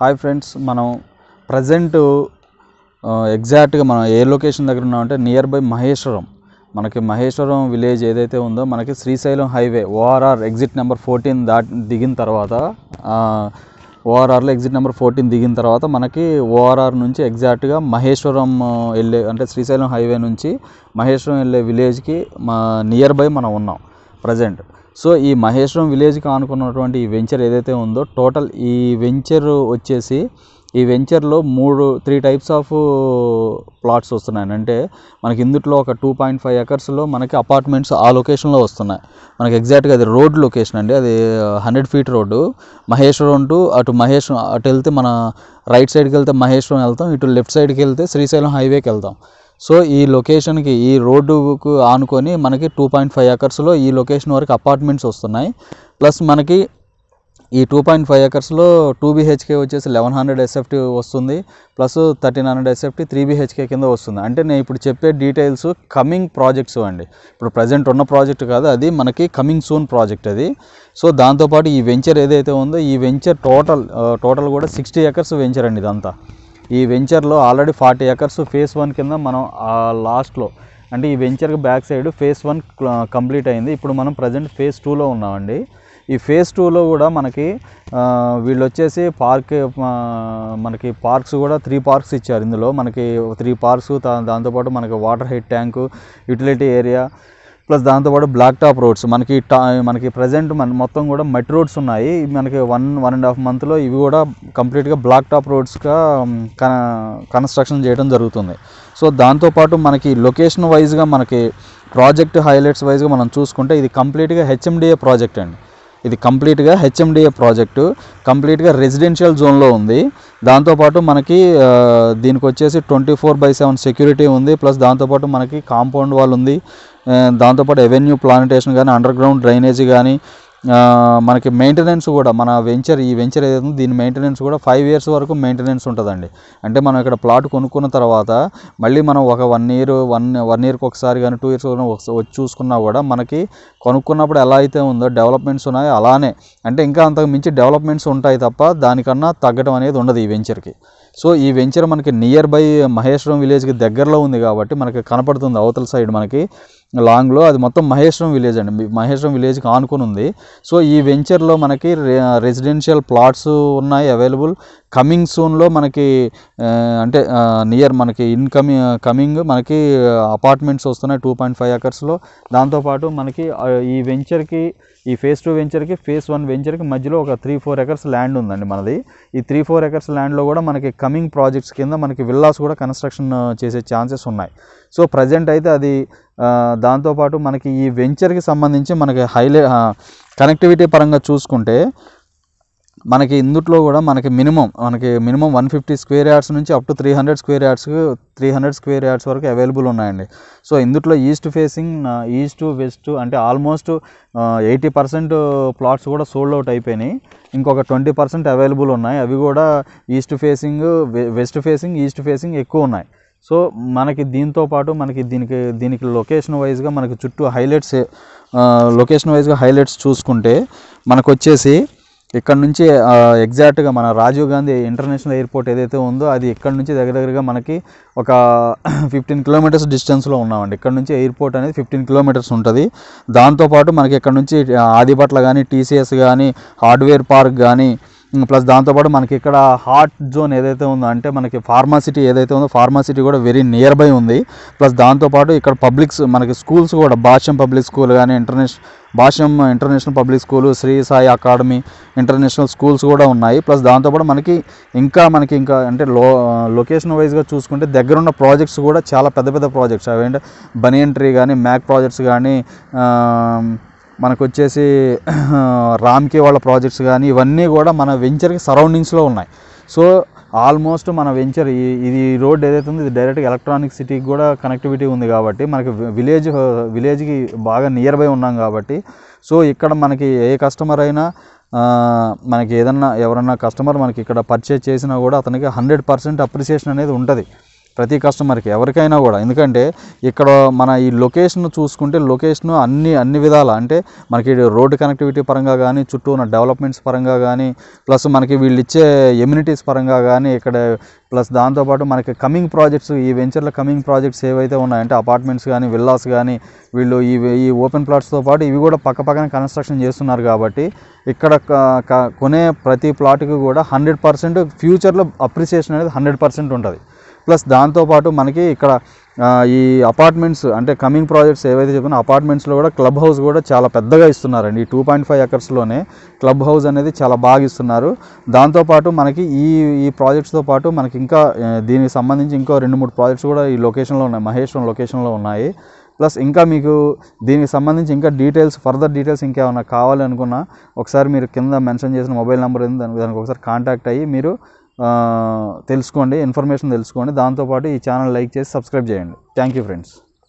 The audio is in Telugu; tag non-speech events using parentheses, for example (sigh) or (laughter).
హాయ్ ఫ్రెండ్స్ మనం ప్రజెంట్ ఎగ్జాక్ట్గా మనం ఏ లొకేషన్ దగ్గర ఉన్నామంటే నియర్ బై మహేశ్వరం మనకి మహేశ్వరం విలేజ్ ఏదైతే ఉందో మనకి Srisailam highway ORR exit number fourteen దాటి దిగిన తర్వాత ఓఆర్ఆర్లో ఎగ్జిట్ నెంబర్ ఫోర్టీన్ దిగిన తర్వాత మనకి ఓఆర్ఆర్ నుంచి ఎగ్జాక్ట్గా మహేశ్వరం వెళ్ళే అంటే శ్రీశైలం హైవే నుంచి మహేశ్వరం వెళ్ళే విలేజ్కి మా నియర్ బై మనం ఉన్నాం ప్రజెంట్ సో ఈ మహేశ్వరం విలేజ్కి ఆనుకున్నటువంటి ఈ వెంచర్ ఏదైతే ఉందో టోటల్ ఈ వెంచర్ వచ్చేసి ఈ వెంచర్లో మూడు త్రీ టైప్స్ ఆఫ్ ప్లాట్స్ వస్తున్నాయి అంటే మనకి ఇందుట్లో ఒక టూ పాయింట్ ఫైవ్ ఎకర్స్లో మనకి అపార్ట్మెంట్స్ ఆ లొకేషన్లో వస్తున్నాయి మనకి ఎగ్జాక్ట్గా అది రోడ్ లొకేషన్ అండి అది hundred feet road Maheshwaram to అటు మహేశ్వరం అటు వెళ్తే మన రైట్ సైడ్కి వెళ్తే మహేశ్వరం వెళ్తాం ఇటు లెఫ్ట్ సైడ్కి వెళ్తే శ్రీశైలం హైవేకి వెళ్తాం సో ఈ లొకేషన్కి ఈ రోడ్డుకు ఆనుకొని మనకి టూ పాయింట్ ఫైవ్ ఎకర్స్లో ఈ లొకేషన్ వరకు అపార్ట్మెంట్స్ వస్తున్నాయి ప్లస్ మనకి ఈ టూ పాయింట్ ఫైవ్ ఎకర్స్లో టూ బీహెచ్కే వచ్చేసి లెవెన్ హండ్రెడ్ ఎస్ఎఫ్టీ వస్తుంది plus thirteen hundred SFT three BHK కింద వస్తుంది అంటే నేను ఇప్పుడు చెప్పే డీటెయిల్స్ కమింగ్ ప్రాజెక్ట్స్ అండి ఇప్పుడు ప్రజెంట్ ఉన్న ప్రాజెక్ట్ కాదు అది మనకి కమింగ్ సూన్ ప్రాజెక్ట్ అది సో దాంతోపాటు ఈ వెంచర్ ఏదైతే ఉందో ఈ వెంచర్ టోటల్ టోటల్ కూడా సిక్స్టీ ఎకర్స్ వెంచర్ అండి ఇదంతా ఈ వెంచర్లో already forty acres phase one కింద మనం లాస్ట్లో అంటే ఈ వెంచర్కి back side phase one complete అయింది ఇప్పుడు మనం ప్రజెంట్ ఫేస్ టూలో ఉన్నామండి ఈ ఫేజ్ టూలో కూడా మనకి వీళ్ళు వచ్చేసి పార్క్ మనకి పార్క్స్ కూడా త్రీ పార్క్స్ ఇచ్చారు ఇందులో మనకి త్రీ పార్క్స్ దాంతోపాటు మనకి water head tank utility area plus దాంతోపాటు బ్లాక్ టాప్ రోడ్స్ మనకి టా మనకి ప్రజెంట్ మన మొత్తం కూడా మెట్ రోడ్స్ ఉన్నాయి మనకి వన్ వన్ అండ్ హాఫ్ మంత్లో ఇవి కూడా కంప్లీట్గా బ్లాక్ టాప్ రోడ్స్గా కన కన్స్ట్రక్షన్ చేయడం జరుగుతుంది సో దాంతోపాటు మనకి లొకేషన్ వైజ్గా మనకి ప్రాజెక్ట్ హైలైట్స్ వైజ్గా మనం చూసుకుంటే ఇది కంప్లీట్గా హెచ్ఎండిఏ ప్రాజెక్ట్ అండి ఇది కంప్లీట్గా హెచ్ఎండిఏ ప్రాజెక్టు కంప్లీట్గా రెసిడెన్షియల్ జోన్లో ఉంది దాంతోపాటు మనకి దీనికి వచ్చేసి twenty four by seven security ఉంది ప్లస్ దాంతోపాటు మనకి కాంపౌండ్ వాల్ ఉంది దాంతోపాటు ఎవెన్యూ ప్లాంటేషన్ కానీ అండర్ గ్రౌండ్ డ్రైనేజీ కానీ మనకి మెయింటెనెన్స్ కూడా మన వెంచర్ ఈ వెంచర్ ఏదైతే దీని మెయింటెనెన్స్ కూడా ఫైవ్ ఇయర్స్ వరకు మెయింటెనెన్స్ ఉంటుందండి అంటే మనం ఇక్కడ ప్లాట్ కొనుక్కున్న తర్వాత మళ్ళీ మనం ఒక వన్ ఇయర్ వన్ వన్ ఇయర్కి ఒకసారి కానీ టూ ఇయర్స్ వచ్చి చూసుకున్నా కూడా మనకి కొనుక్కున్నప్పుడు ఎలా అయితే ఉందో డెవలప్మెంట్స్ ఉన్నాయో అలానే అంటే ఇంకా అంతకు మించి డెవలప్మెంట్స్ ఉంటాయి తప్ప దానికన్నా తగ్గడం అనేది ఉండదు ఈ వెంచర్కి సో ఈ వెంచర్ మనకి నియర్ బై మహేశ్వరం విలేజ్కి దగ్గరలో ఉంది కాబట్టి మనకి కనపడుతుంది అవతల సైడ్ మనకి లాంగ్లో అది మొత్తం మహేశ్వరం విలేజ్ అండి మహేశ్వరం విలేజ్కి ఆనుకుని ఉంది సో ఈ వెంచర్లో మనకి రెసిడెన్షియల్ ప్లాట్స్ ఉన్నాయి అవైలబుల్ కమింగ్ సూన్లో మనకి అంటే నియర్ మనకి ఇన్కమింగ్ కమింగ్ మనకి అపార్ట్మెంట్స్ వస్తున్నాయి టూ పాయింట్ ఫైవ్ ఎకర్స్లో దాంతోపాటు మనకి ఈ వెంచర్కి ఈ ఫేజ్ టూ వెంచర్కి ఫేజ్ వన్ వెంచర్కి మధ్యలో ఒక త్రీ ఫోర్ ఎకర్స్ ల్యాండ్ ఉందండి మనది ఈ త్రీ ఫోర్ ఎకర్స్ ల్యాండ్లో కూడా మనకి కమింగ్ ప్రాజెక్ట్స్ కింద మనకి విల్లాస్ కూడా కన్స్ట్రక్షన్ చేసే ఛాన్సెస్ ఉన్నాయి సో ప్రజెంట్ అయితే అది దాంతోపాటు మనకి ఈ వెంచర్కి సంబంధించి మనకి హైలే కనెక్టివిటీ పరంగా చూసుకుంటే మనకి ఇందుట్లో కూడా మనకి మినిమం మనకి minimum one fifty square yards నుంచి up to three hundred square yards three hundred square yards వరకు అవైలబుల్ ఉన్నాయండి సో ఇందుట్లో ఈస్ట్ ఫేసింగ్ ఈస్ట్ వెస్ట్ అంటే ఆల్మోస్ట్ ఎయిటీ పర్సెంట్ ప్లాట్స్ కూడా సోల్డ్ అవుట్ అయిపోయినాయి ఇంకొక ట్వంటీ పర్సెంట్ అవైలబుల్ ఉన్నాయి అవి కూడా east facing west facing east facing ఎక్కువ ఉన్నాయి సో మనకి దీంతో పాటు మనకి దీనికి దీనికి లొకేషన్ వైజ్గా మనకి చుట్టూ హైలైట్స్ లొకేషన్ వైజ్గా హైలైట్స్ చూసుకుంటే మనకు వచ్చేసి ఇక్కడ నుంచి ఎగ్జాక్ట్గా మన రాజీవ్ గాంధీ ఇంటర్నేషనల్ ఎయిర్పోర్ట్ ఏదైతే ఉందో అది ఇక్కడ నుంచి దగ్గర దగ్గరగా మనకి ఒక ఫిఫ్టీన్ కిలోమీటర్స్ డిస్టెన్స్లో ఉన్నామండి ఇక్కడ నుంచి ఎయిర్పోర్ట్ అనేది ఫిఫ్టీన్ కిలోమీటర్స్ ఉంటుంది దాంతోపాటు మనకి ఇక్కడ నుంచి ఆదిపట్ల కానీ టీసీఎస్ కానీ హార్డ్వేర్ పార్క్ కానీ ప్లస్ దాంతోపాటు మనకి ఇక్కడ హాట్ జోన్ ఏదైతే ఉందో అంటే మనకి ఫార్మాసిటీ ఏదైతే ఉందో ఫార్మాసిటీ కూడా వెరీ నియర్ బై ఉంది ప్లస్ దాంతోపాటు ఇక్కడ పబ్లిక్స్ మనకి స్కూల్స్ కూడా భాష్యం పబ్లిక్ స్కూల్ కానీ international Bhashyam international public school Shri Sai academy international schools కూడా ఉన్నాయి ప్లస్ దాంతోపాటు మనకి ఇంకా మనకి ఇంకా అంటే లో లొకేషన్ వైజ్గా చూసుకుంటే దగ్గరున్న ప్రాజెక్ట్స్ కూడా చాలా పెద్ద పెద్ద ప్రాజెక్ట్స్ అవి ఏంటంటే బనియన్ ట్రీ కానీ మ్యాక్ ప్రాజెక్ట్స్ కానీ మనకు వచ్చేసి (clears throat) రామ్కి వాళ్ళ ప్రాజెక్ట్స్ కానీ ఇవన్నీ కూడా మన వెంచర్కి సరౌండింగ్స్లో ఉన్నాయి సో ఆల్మోస్ట్ మన వెంచర్ ఇది రోడ్ ఏదైతే ఉందో ఇది డైరెక్ట్గా ఎలక్ట్రానిక్ సిటీకి కూడా కనెక్టివిటీ ఉంది కాబట్టి మనకి విలేజ్ విలేజ్కి బాగా నియర్ బై ఉన్నాం కాబట్టి సో ఇక్కడ మనకి ఏ కస్టమర్ అయినా మనకి ఏదన్నా ఎవరన్నా కస్టమర్ మనకి ఇక్కడ పర్చేజ్ చేసినా కూడా అతనికి హండ్రెడ్ పర్సెంట్ అప్రిసియేషన్ అనేది ఉంటుంది ప్రతి కస్టమర్కి ఎవరికైనా కూడా ఎందుకంటే ఇక్కడ మన ఈ లొకేషన్ చూసుకుంటే లొకేషన్ అన్ని అన్ని విధాల అంటే మనకి రోడ్డు కనెక్టివిటీ పరంగా కానీ చుట్టూ ఉన్న డెవలప్మెంట్స్ పరంగా కానీ ప్లస్ మనకి వీళ్ళు ఇచ్చే ఎమ్యూనిటీస్ పరంగా కానీ ఇక్కడ ప్లస్ దాంతోపాటు మనకి కమింగ్ ప్రాజెక్ట్స్ ఈ వెంచర్ల కమింగ్ ప్రాజెక్ట్స్ ఏవైతే ఉన్నాయంటే అపార్ట్మెంట్స్ కానీ విల్లాస్ కానీ వీళ్ళు ఈ ఈ ఓపెన్ ప్లాట్స్తో పాటు ఇవి కూడా పక్క పక్కన కన్స్ట్రక్షన్ చేస్తున్నారు కాబట్టి ఇక్కడ కొనే ప్రతి ప్లాట్కి కూడా హండ్రెడ్ పర్సెంట్ ఫ్యూచర్లో అప్రిసియేషన్ అనేది హండ్రెడ్ పర్సెంట్ ఉంటుంది ప్లస్ దాంతోపాటు మనకి ఇక్కడ ఈ అపార్ట్మెంట్స్ అంటే కమింగ్ ప్రాజెక్ట్స్ ఏవైతే చెప్పినా అపార్ట్మెంట్స్లో కూడా క్లబ్ హౌస్ కూడా చాలా పెద్దగా ఇస్తున్నారండి ఈ టూ పాయింట్ ఫైవ్ ఎకర్స్లోనే క్లబ్ హౌస్ అనేది చాలా బాగా ఇస్తున్నారు దాంతోపాటు మనకి ఈ ఈ ప్రాజెక్ట్స్తో పాటు మనకి ఇంకా దీనికి సంబంధించి ఇంకో రెండు మూడు ప్రాజెక్ట్స్ కూడా ఈ లొకేషన్లో ఉన్నాయి మహేశ్వరం లొకేషన్లో ఉన్నాయి ప్లస్ ఇంకా మీకు దీనికి సంబంధించి ఇంకా డీటెయిల్స్ ఫర్దర్ డీటెయిల్స్ ఇంకేమైనా కావాలనుకున్నా ఒకసారి మీరు కింద మెన్షన్ చేసిన మొబైల్ నెంబర్ దానికి ఒకసారి కాంటాక్ట్ అయ్యి మీరు తెలుసుకోండి ఇన్ఫర్మేషన్ తెలుసుకోండి దాంతోపాటు ఈ ఛానల్ లైక్ చేసి సబ్స్క్రైబ్ చేయండి థ్యాంక్ యూ ఫ్రెండ్స్